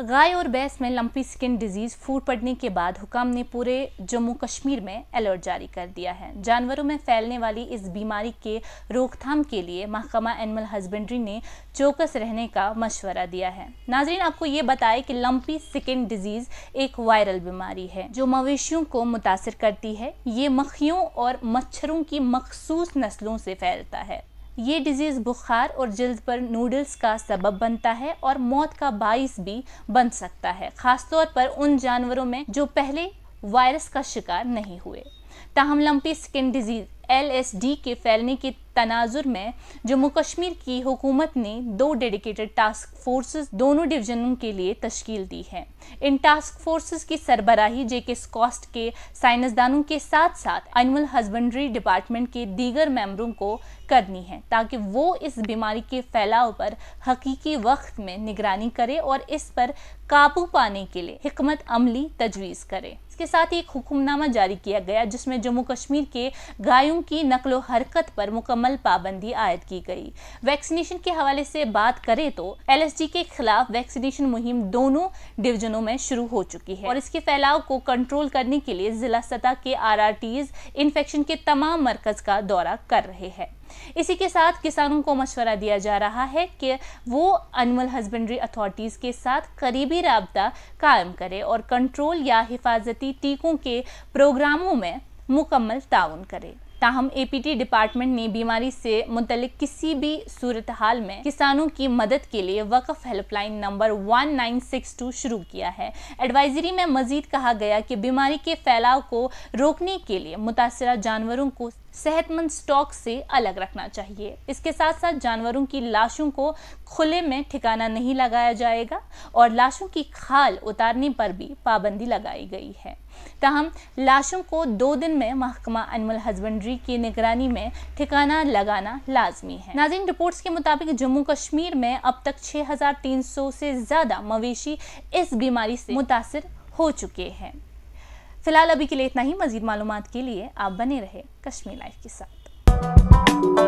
गाय और बैंस में lumpy skin disease फूट पड़ने के बाद हुकाम ने पूरे जम्मू कश्मीर में अलर्ट जारी कर दिया है जानवरों में फैलने वाली इस बीमारी के रोकथाम के लिए महकमा एनिमल हस्बेंड्री ने चौकस रहने का मशवरा दिया है नाजरीन आपको ये बताए कि लंपी स्किन डिजीज एक वायरल बीमारी है जो मवेशियों को मुतासर करती है ये मक्खियों और मच्छरों की मखसूस नस्लों से फैलता है ये डिजीज़ बुखार और जल्द पर नूडल्स का सबब बनता है और मौत का बाइस भी बन सकता है ख़ासतौर पर उन जानवरों में जो पहले वायरस का शिकार नहीं हुए ताहम लंपी स्किन डिजीज़ एल के फैलने की तनाजुर में जम्मू कश्मीर की हुकूमत ने दो डेडिकेटेड टास्क फोर्सेस दोनों डिवीजनों के लिए तश्कील दी है इन टास्क फोर्सेस की सरबराही जेके स्कॉस्ट के साइंसदानों के साथ साथ एनिमल हस्बेंड्री डिपार्टमेंट के दीगर मेम्बरों को करनी है ताकि वो इस बीमारी के फैलाव पर हकीकी वक्त में निगरानी करे और इस पर काबू पाने के लिए हमत अमली तजवीज़ करे इसके साथ ही एक हुक्मनामा जारी किया गया जिसमें जम्मू कश्मीर के गायों की नकलो हरकत पर मुकम्मल अमल पाबंदी आयद की गई वैक्सीनेशन के हवाले से बात करें तो एलएसडी के खिलाफ वैक्सीनेशन मुहिम दोनों डिवीजनों में शुरू हो चुकी है और इसके फैलाव को कंट्रोल करने के लिए जिला सतह के आर इन्फेक्शन के तमाम मरकज का दौरा कर रहे हैं इसी के साथ किसानों को मशवरा दिया जा रहा है कि वो एनिमल हस्बेंड्री अथॉरिटीज़ के साथ करीबी रबता कायम करें और कंट्रोल या हिफाजती टीकों के प्रोग्रामों में मुकम्मल ताउन करें ताहम एपीटी डिपार्टमेंट ने बीमारी से मुतलिक किसी भी सूरत हाल में किसानों की मदद के लिए वक्फ helpline number one nine six two शुरू किया है एडवाइजरी में मजीद कहा गया कि बीमारी के फैलाव को रोकने के लिए मुतासर जानवरों को सेहतमंद स्टॉक से अलग रखना चाहिए इसके साथ साथ जानवरों की लाशों को खुले में ठिकाना नहीं लगाया जाएगा और लाशों की खाल उतारने पर भी पाबंदी लगाई गई है तहम लाशों को दो दिन में महकमा एनिमल हजबेंड्री गिरफ्तारी की निगरानी में ठिकाना लगाना लाजमी है नाजिन रिपोर्ट्स के मुताबिक जम्मू कश्मीर में अब तक 6,300 से ज़्यादा मवेशी इस बीमारी से मुतासर हो चुके हैं फिलहाल अभी के लिए इतना ही मजीद मालूम के लिए आप बने रहे कश्मीर लाइफ के साथ